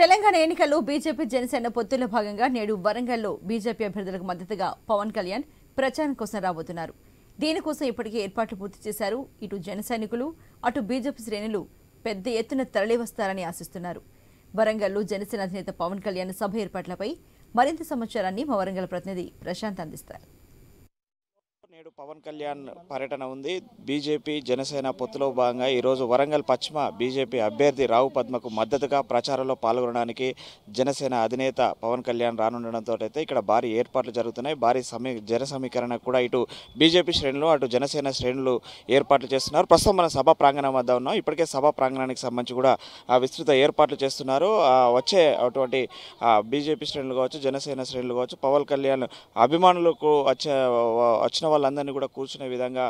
తెలంగాణ ఎన్నికల్లో బీజేపీ జనసేన పొత్తుల్లో భాగంగా నేడు వరంగల్లో బీజేపీ అభ్యర్థులకు మద్దతుగా పవన్ కళ్యాణ్ ప్రచారం కోసం రాబోతున్నారు దీనికోసం ఇప్పటికే ఏర్పాట్లు పూర్తి చేశారు ఇటు జన అటు బీజేపీ శ్రేణులు పెద్ద ఎత్తున తరలివస్తారని ఆశిస్తున్నారు వరంగల్లో జనసేన అధినేత పవన్ కళ్యాణ్ సభ ఏర్పాట్లపై మరింత సమాచారాన్ని మా వరంగల్ ప్రతినిధి ప్రశాంత్ అందిస్తారు పవన్ కళ్యాణ్ పర్యటన ఉంది బీజేపీ జనసేన పొత్తులో భాగంగా ఈరోజు వరంగల్ పశ్చిమ బీజేపీ అభ్యర్థి రావు పద్మకు మద్దతుగా ప్రచారంలో పాల్గొనడానికి జనసేన అధినేత పవన్ కళ్యాణ్ రానుండడంతో అయితే ఇక్కడ భారీ ఏర్పాట్లు జరుగుతున్నాయి భారీ సమీ జన సమీకరణ కూడా ఇటు బీజేపీ శ్రేణులు అటు జనసేన శ్రేణులు ఏర్పాట్లు చేస్తున్నారు ప్రస్తుతం మన సభ ప్రాంగణం వద్ద ఉన్నాం ఇప్పటికే సభా ప్రాంగణానికి సంబంధించి కూడా విస్తృత ఏర్పాట్లు చేస్తున్నారు వచ్చే అటువంటి బీజేపీ శ్రేణులు కావచ్చు జనసేన శ్రేణులు కావచ్చు పవన్ కళ్యాణ్ అభిమానులకు వచ్చే వచ్చిన వాళ్ళందరినీ బృందాన్ని కూడా కూర్చునే విధంగా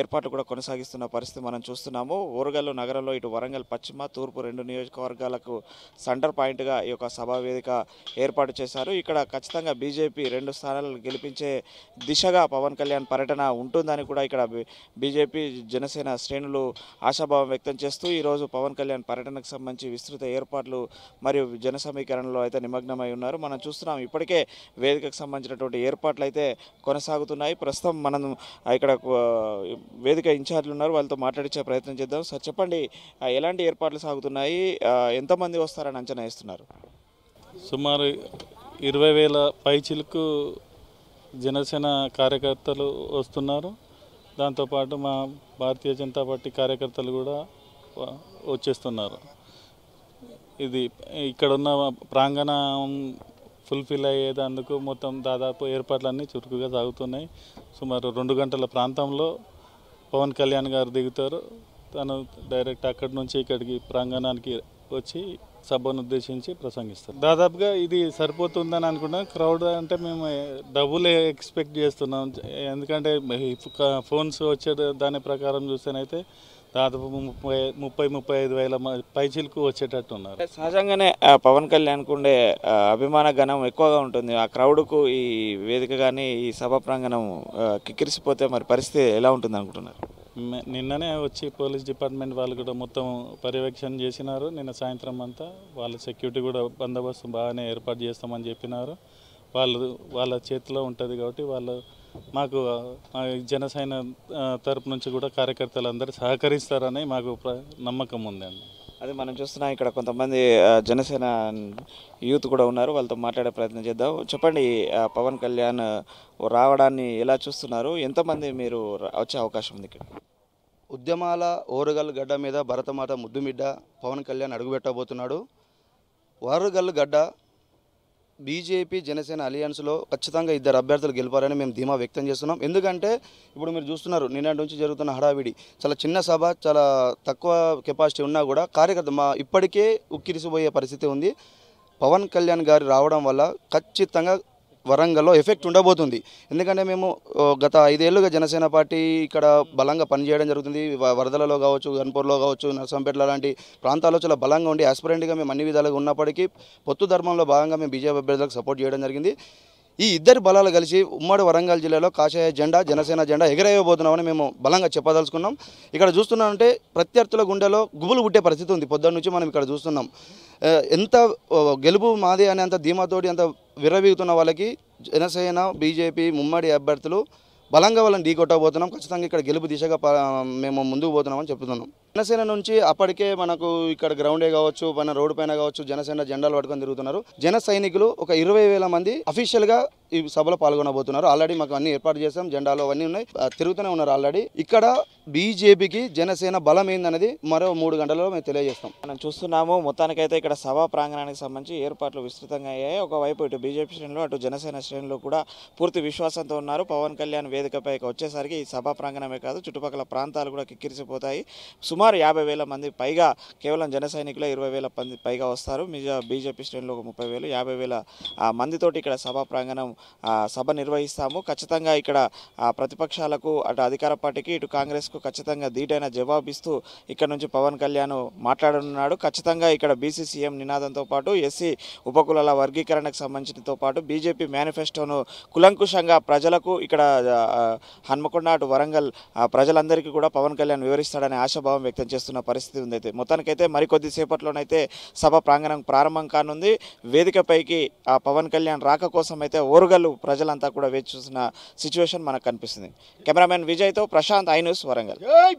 ఏర్పాట్లు కూడా కొనసాగిస్తున్న పరిస్థితి మనం చూస్తున్నాము ఊరగల్లు నగరంలో ఇటు వరంగల్ పశ్చిమ తూర్పు రెండు నియోజకవర్గాలకు సెంటర్ పాయింట్గా ఈ యొక్క వేదిక ఏర్పాటు చేశారు ఇక్కడ ఖచ్చితంగా బీజేపీ రెండు స్థానాలను గెలిపించే దిశగా పవన్ కళ్యాణ్ పర్యటన ఉంటుందని కూడా ఇక్కడ బీజేపీ జనసేన శ్రేణులు ఆశాభావం వ్యక్తం చేస్తూ ఈరోజు పవన్ కళ్యాణ్ పర్యటనకు సంబంధించి విస్తృత ఏర్పాట్లు మరియు జన సమీకరణలో అయితే నిమగ్నమై ఉన్నారు మనం చూస్తున్నాం ఇప్పటికే వేదికకు సంబంధించినటువంటి ఏర్పాట్లు అయితే కొనసాగుతున్నాయి ప్రస్తుతం మనం ఇక్కడ వేదిక ఇన్ఛార్జ్లు ఉన్నారు వాళ్ళతో మాట్లాడించే ప్రయత్నం చేద్దాం సార్ చెప్పండి ఎలాంటి ఏర్పాట్లు సాగుతున్నాయి ఎంతమంది వస్తారని అంచనా వేస్తున్నారు సుమారు ఇరవై వేల పైచిలకు జనసేన కార్యకర్తలు వస్తున్నారు దాంతోపాటు మా భారతీయ జనతా పార్టీ కార్యకర్తలు కూడా వచ్చేస్తున్నారు ఇది ఇక్కడున్న ప్రాంగణం ఫుల్ఫిల్ అయ్యేటందుకు మొత్తం దాదాపు ఏర్పాట్లన్నీ చురుకుగా సాగుతున్నాయి సుమారు రెండు గంటల ప్రాంతంలో పవన్ కళ్యాణ్ గారు దిగుతారు తను డైరెక్ట్ అక్కడి నుంచి ఇక్కడికి ప్రాంగణానికి వచ్చి సభను ఉద్దేశించి ప్రసంగిస్తారు దాదాపుగా ఇది సరిపోతుందని అనుకున్నాం క్రౌడ్ అంటే మేము డబ్బులే ఎక్స్పెక్ట్ చేస్తున్నాం ఎందుకంటే ఫోన్స్ వచ్చే దాని ప్రకారం చూస్తేనైతే దాదాపు ముప్పై ముప్పై ముప్పై ఐదు వేల పైచిలకు వచ్చేటట్టు ఉన్నారు సహజంగానే పవన్ కళ్యాణ్ ఉండే అభిమాన ఘనం ఎక్కువగా ఉంటుంది ఆ క్రౌడ్కు ఈ వేదిక కానీ ఈ సభ ప్రాంగణం కిక్కిరిసిపోతే మరి పరిస్థితి ఎలా ఉంటుంది అనుకుంటున్నారు నిన్ననే వచ్చి పోలీస్ డిపార్ట్మెంట్ వాళ్ళు కూడా మొత్తం పర్యవేక్షణ చేసినారు నిన్న సాయంత్రం అంతా వాళ్ళ సెక్యూరిటీ కూడా బందోబస్తు బాగానే ఏర్పాటు చేస్తామని చెప్పినారు వాళ్ళు వాళ్ళ చేతిలో ఉంటుంది కాబట్టి వాళ్ళు మాకు జనసేన తరపు నుంచి కూడా కార్యకర్తలు అందరూ సహకరిస్తారని మాకు నమ్మకం ఉందండి అదే మనం చూస్తున్నాం ఇక్కడ కొంతమంది జనసేన యూత్ కూడా ఉన్నారు వాళ్ళతో మాట్లాడే ప్రయత్నం చేద్దాం చెప్పండి పవన్ కళ్యాణ్ రావడాన్ని ఎలా చూస్తున్నారు ఎంతమంది మీరు వచ్చే అవకాశం ఉంది ఇక్కడ ఉద్యమాల ఓరుగల్ గడ్డ మీద భరతమాత ముద్దుమిడ్డ పవన్ కళ్యాణ్ అడుగుపెట్టబోతున్నాడు ఓరుగల్ గడ్డ బీజేపీ జనసేన అలియన్స్లో ఖచ్చితంగా ఇద్దరు అభ్యర్థులు గెలిపారని మేము ధీమా వ్యక్తం చేస్తున్నాం ఎందుకంటే ఇప్పుడు మీరు చూస్తున్నారు నిన్నటి నుంచి జరుగుతున్న హడావిడి చాలా చిన్న సభ చాలా తక్కువ కెపాసిటీ ఉన్నా కూడా కార్యకర్త మా ఇప్పటికే ఉక్కిరిసిపోయే పరిస్థితి ఉంది పవన్ కళ్యాణ్ గారు రావడం వల్ల ఖచ్చితంగా వరంగల్లో ఎఫెక్ట్ ఉండబోతుంది ఎందుకంటే మేము గత ఐదేళ్లుగా జనసేన పార్టీ ఇక్కడ బలంగా పనిచేయడం జరుగుతుంది వరదలలో కావచ్చు గన్పూర్లో కావచ్చు నర్సంపేట లాంటి ప్రాంతాల్లో చాలా బలంగా ఉండి ఆస్పిరెంట్గా మేము అన్ని విధాలుగా ఉన్నప్పటికీ పొత్తు ధర్మంలో భాగంగా మేము బీజేపీ అభ్యర్థులకు సపోర్ట్ చేయడం జరిగింది ఈ ఇద్దరు బలాలు కలిసి ఉమ్మడి వరంగల్ జిల్లాలో కాషాయ జెండా జనసేన జెండా ఎగరేయబోతున్నామని మేము బలంగా చెప్పదలుచుకున్నాం ఇక్కడ చూస్తున్నామంటే ప్రత్యర్థుల గుండెలో గుబులు పుట్టే పరిస్థితి ఉంది పొద్దున్న నుంచి మనం ఇక్కడ చూస్తున్నాం ఎంత గెలుపు మాదే అనేంత ధీమాతోటి అంత విరవీగుతున్న వాళ్ళకి జనసేన బీజేపీ ముమ్మడి అభ్యర్థులు బలంగా వాళ్ళని ఢీకొట్టబోతున్నాం ఖచ్చితంగా ఇక్కడ గెలుపు దిశగా మేము ముందుకు పోతున్నామని చెప్తున్నాం జనసేన నుంచి అప్పటికే మనకు ఇక్కడ గ్రౌండే కావచ్చు పైన రోడ్డు పైన కావచ్చు జనసేన జెండాలు పట్టుకొని తిరుగుతున్నారు జన సైనికులు ఒక ఇరవై మంది అఫీషియల్గా ఈ సభలో పాల్గొనబోతున్నారు ఆల్రెడీ మాకు అన్ని ఏర్పాటు చేసాం జెండాలో అవన్నీ ఉన్నాయి తిరుగుతూనే ఉన్నారు ఆల్రెడీ ఇక్కడ బీజేపీకి జనసేన బలం ఏందనేది మరో మూడు గంటల్లో మేము తెలియజేస్తాం మనం చూస్తున్నాము మొత్తానికైతే ఇక్కడ సభా ప్రాంగణానికి సంబంధించి ఏర్పాట్లు విస్తృతంగా అయ్యాయి ఒకవైపు ఇటు బీజేపీ శ్రేణులు అటు జనసేన శ్రేణులు కూడా పూర్తి విశ్వాసంతో ఉన్నారు పవన్ కళ్యాణ్ వేదికపై వచ్చేసరికి ఈ సభా ప్రాంగణమే కాదు చుట్టుపక్కల ప్రాంతాలు కూడా కిక్కిరిసిపోతాయి సుమారు యాభై వేల మంది పైగా కేవలం జన సైనికులే ఇరవై వేల మంది పైగా వస్తారు మిగతా బీజేపీ శ్రేణులు ఒక ముప్పై వేలు యాభై వేల మందితోటి ఇక్కడ సభా ప్రాంగణం సభ నిర్వహిస్తాము ఖచ్చితంగా ఇక్కడ ప్రతిపక్షాలకు అటు అధికార పార్టీకి ఇటు కాంగ్రెస్కు ఖచ్చితంగా ధీటైన జవాబిస్తూ ఇక్కడ నుంచి పవన్ కళ్యాణ్ మాట్లాడనున్నాడు ఖచ్చితంగా ఇక్కడ బీసీసీఎం నినాదంతో పాటు ఎస్సీ ఉపకులాల వర్గీకరణకు సంబంధించినతో పాటు బీజేపీ మేనిఫెస్టోను కులంకుషంగా ప్రజలకు ఇక్కడ హన్మకొండ అటు వరంగల్ ప్రజలందరికీ కూడా పవన్ కళ్యాణ్ వివరిస్తాడనే ఆశాభావం వ్యక్తం చేస్తున్న పరిస్థితి ఉందైతే మొత్తానికైతే మరికొద్దిసేపట్లోనైతే సభ ప్రాంగణం ప్రారంభం కానుంది వేదికపైకి ఆ పవన్ కళ్యాణ్ రాక కోసం అయితే ఓరుగా పండుగలు ప్రజలంతా కూడా వేచి చూసిన సిచ్యువేషన్ మనకు కనిపిస్తుంది కెమెరామెన్ విజయ్తో ప్రశాంత్ ఐ న్యూస్ వరంగల్